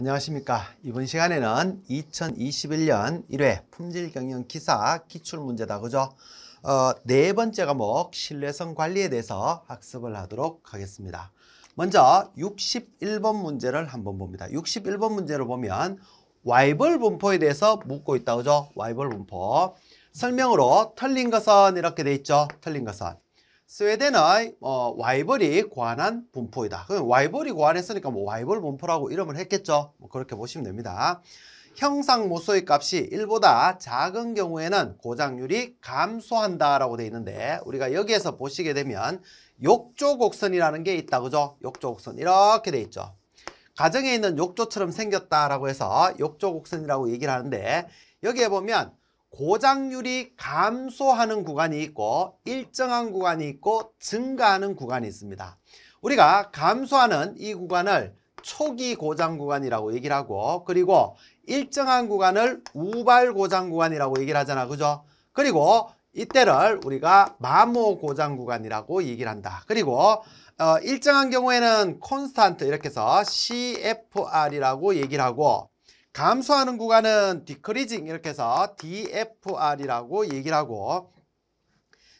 안녕하십니까. 이번 시간에는 2021년 1회 품질경영 기사 기출문제다. 그죠? 어, 네 번째 과목 신뢰성 관리에 대해서 학습을 하도록 하겠습니다. 먼저 61번 문제를 한번 봅니다. 61번 문제를 보면 와이벌 분포에 대해서 묻고 있다. 그죠? 와이벌 분포. 설명으로 틀린 것은 이렇게 돼 있죠. 틀린 것은. 스웨덴의 어, 와이벌이 관한 분포이다. 그럼 와이벌이 관했으니까 뭐 와이벌 분포라고 이름을 했겠죠. 뭐 그렇게 보시면 됩니다. 형상 모소의 값이 1보다 작은 경우에는 고장률이 감소한다라고 돼 있는데 우리가 여기에서 보시게 되면 욕조 곡선이라는 게 있다 그죠? 욕조 곡선 이렇게 돼 있죠. 가정에 있는 욕조처럼 생겼다라고 해서 욕조 곡선이라고 얘기를 하는데 여기에 보면 고장률이 감소하는 구간이 있고 일정한 구간이 있고 증가하는 구간이 있습니다. 우리가 감소하는 이 구간을 초기 고장 구간이라고 얘기를 하고 그리고 일정한 구간을 우발 고장 구간이라고 얘기를 하잖아. 그죠? 그리고 이때를 우리가 마모 고장 구간이라고 얘기를 한다. 그리고 어, 일정한 경우에는 콘스탄트 이렇게 해서 CFR이라고 얘기를 하고 감소하는 구간은 decreasing 이렇게 해서 DFR이라고 얘기를 하고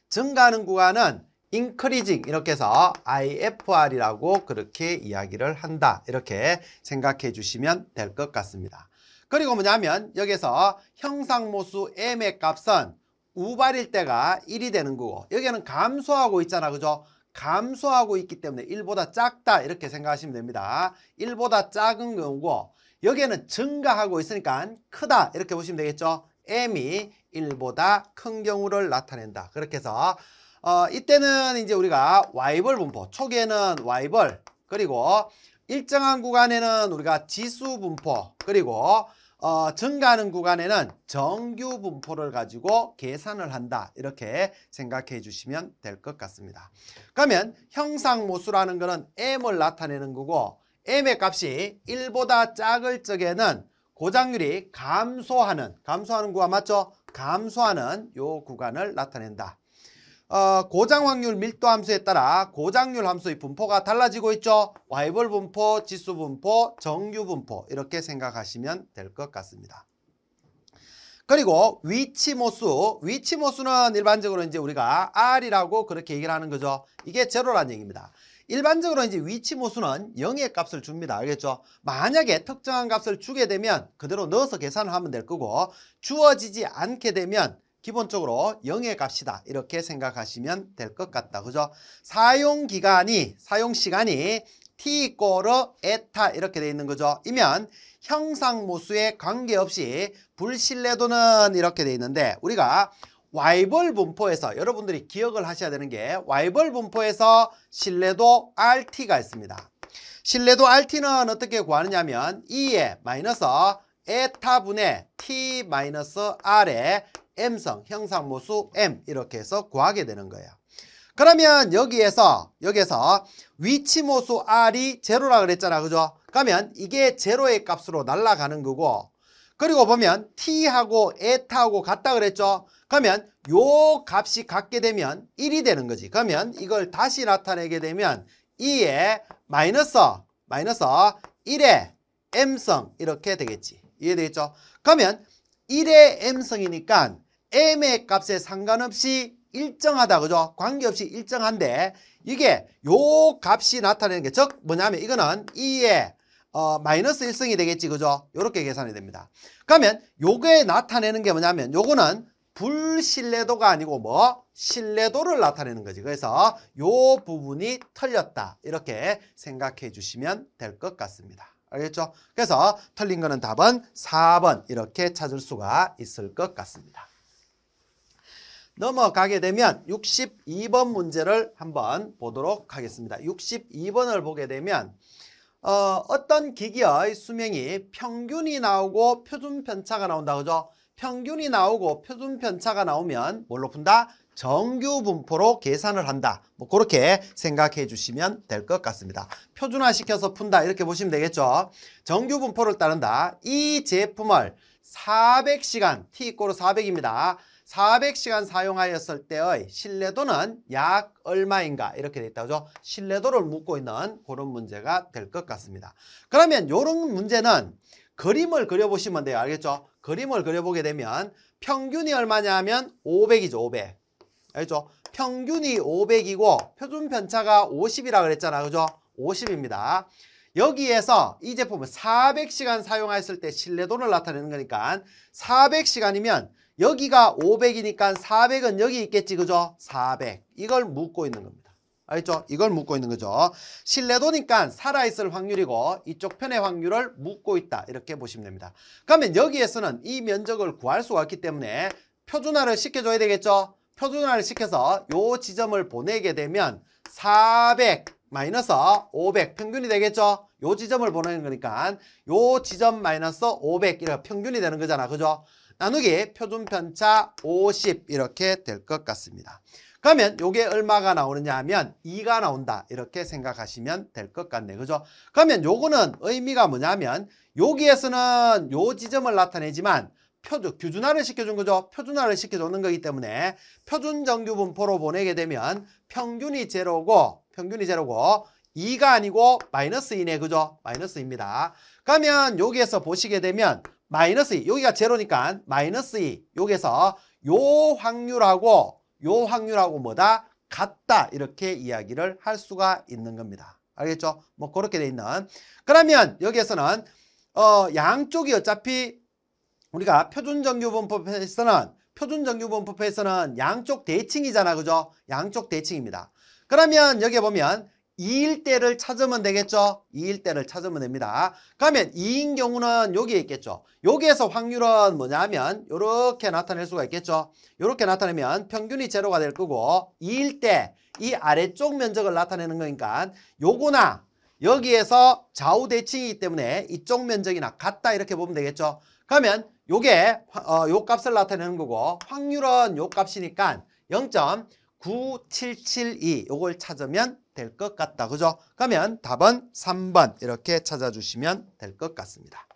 증가하는 구간은 increasing 이렇게 해서 IFR이라고 그렇게 이야기를 한다 이렇게 생각해 주시면 될 것 같습니다 그리고 뭐냐면 여기서 형상모수 M의 값은 우발일 때가 1이 되는 거고 여기는 감소하고 있잖아 그죠? 감소하고 있기 때문에 1보다 작다 이렇게 생각하시면 됩니다 1보다 작은 경우고 여기에는 증가하고 있으니까 크다 이렇게 보시면 되겠죠. m이 1보다 큰 경우를 나타낸다. 그렇게 해서 어, 이때는 이제 우리가 y벌 분포, 초기에는 y벌, 그리고 일정한 구간에는 우리가 지수 분포, 그리고 어, 증가하는 구간에는 정규 분포를 가지고 계산을 한다. 이렇게 생각해 주시면 될 것 같습니다. 그러면 형상모수라는 것은 m을 나타내는 거고 m의 값이 1보다 작을 적에는 고장률이 감소하는, 감소하는 구간 맞죠? 감소하는 요 구간을 나타낸다. 어, 고장 확률 밀도 함수에 따라 고장률 함수의 분포가 달라지고 있죠. 와이벌 분포, 지수 분포, 정유 분포 이렇게 생각하시면 될 것 같습니다. 그리고 위치모수, 위치모수는 일반적으로 이제 우리가 R이라고 그렇게 얘기를 하는 거죠. 이게 제로란 얘기입니다. 일반적으로 이제 위치 모수는 0의 값을 줍니다. 알겠죠? 만약에 특정한 값을 주게 되면 그대로 넣어서 계산을 하면 될 거고 주어지지 않게 되면 기본적으로 0의 값이다 이렇게 생각하시면 될 것 같다 그죠 사용기간이 사용시간이 t 꼬르 에타 이렇게 돼 있는 거죠 이면 형상모수에 관계없이 불신뢰도는 이렇게 돼 있는데 우리가 와이벌 분포에서 여러분들이 기억을 하셔야 되는 게 와이벌 분포에서 신뢰도 RT가 있습니다. 신뢰도 RT는 어떻게 구하느냐 면 e 에 마이너스 에타분의 T-R의 마이너스 M성 형상모수 M 이렇게 해서 구하게 되는 거예요. 그러면 여기에서 여기에서 위치모수 R이 제로라 그랬잖아. 그죠? 그러면 이게 제로의 값으로 날아가는 거고 그리고 보면 t하고 에타하고 같다 그랬죠? 그러면 요 값이 같게 되면 1이 되는 거지. 그러면 이걸 다시 나타내게 되면 2에 마이너스 마이너스 1에 m성 이렇게 되겠지. 이해되겠죠? 그러면 1의 m성이니까 m의 값에 상관없이 일정하다 그죠? 관계없이 일정한데 이게 요 값이 나타내는 게 즉 뭐냐면 이거는 2의 어, 마이너스 1승이 되겠지 그죠? 이렇게 계산이 됩니다. 그러면 요게 나타내는 게 뭐냐면 요거는 불신뢰도가 아니고 뭐 신뢰도를 나타내는 거지. 그래서 요 부분이 틀렸다. 이렇게 생각해 주시면 될 것 같습니다. 알겠죠? 그래서 틀린 거는 답은 4번 이렇게 찾을 수가 있을 것 같습니다. 넘어가게 되면 62번 문제를 한번 보도록 하겠습니다. 62번을 보게 되면 어, 어떤 기기의 수명이 평균이 나오고 표준 편차가 나온다 그죠? 평균이 나오고 표준 편차가 나오면 뭘로 푼다? 정규 분포로 계산을 한다. 뭐 그렇게 생각해 주시면 될 것 같습니다. 표준화시켜서 푼다 이렇게 보시면 되겠죠. 정규 분포를 따른다. 이 제품을 400시간 t 이꼬로 400입니다. 400시간 사용하였을 때의 신뢰도는 약 얼마인가 이렇게 돼 있다죠. 신뢰도를 묻고 있는 그런 문제가 될 것 같습니다. 그러면 이런 문제는 그림을 그려보시면 돼요. 알겠죠? 그림을 그려보게 되면 평균이 얼마냐 하면 500이죠. 500. 알죠? 겠 평균이 500이고 표준 편차가 50이라 고 그랬잖아. 그죠? 50입니다. 여기에서 이제품을 400시간 사용했을 때 신뢰도를 나타내는 거니까 400시간이면 여기가 500이니까 400은 여기 있겠지 그죠? 400 이걸 묶고 있는 겁니다 알겠죠? 이걸 묶고 있는 거죠 신뢰도니까 살아있을 확률이고 이쪽 편의 확률을 묶고 있다 이렇게 보시면 됩니다 그러면 여기에서는 이 면적을 구할 수가 없기 때문에 표준화를 시켜줘야 되겠죠? 표준화를 시켜서 요 지점을 보내게 되면 400 마이너스 500 평균이 되겠죠? 요 지점을 보내는 거니까 요 지점 마이너스 500 이렇게 평균이 되는 거잖아. 그죠? 나누기 표준 편차 50 이렇게 될 것 같습니다. 그러면 이게 얼마가 나오느냐 하면 2가 나온다 이렇게 생각하시면 될 것 같네 그죠? 그러면 요거는 의미가 뭐냐면 여기에서는 요 지점을 나타내지만 표준, 규준화를 시켜준 거죠. 표준화를 시켜주는 거기 때문에 표준 정규 분포로 보내게 되면 평균이 제로고 평균이 제로고 2가 아니고 마이너스 이네 그죠? 마이너스 입니다 그러면 여기에서 보시게 되면 마이너스 2 여기가 제로니까 마이너스 2 여기에서 요 확률하고 요 확률하고 뭐다 같다 이렇게 이야기를 할 수가 있는 겁니다 알겠죠? 뭐 그렇게 돼 있는 그러면 여기에서는 어 양쪽이 어차피 우리가 표준정규분법에서는 표준정규분법에서는 양쪽 대칭이잖아 그죠? 양쪽 대칭입니다 그러면 여기 에 보면 2일대를 찾으면 되겠죠? 2일대를 찾으면 됩니다. 그러면 2인 경우는 여기에 있겠죠. 여기에서 확률은 뭐냐면 이렇게 나타낼 수가 있겠죠. 이렇게 나타내면 평균이 제로가 될 거고 2일대 이 아래쪽 면적을 나타내는 거니까 요거나 여기에서 좌우 대칭이기 때문에 이쪽 면적이나 같다 이렇게 보면 되겠죠. 그러면 요게 어, 요 값을 나타내는 거고 확률은 요 값이니까 0.9772 요걸 찾으면 될것 같다. 그죠? 그러면 답은 3번 이렇게 찾아주시면 될 것 같습니다.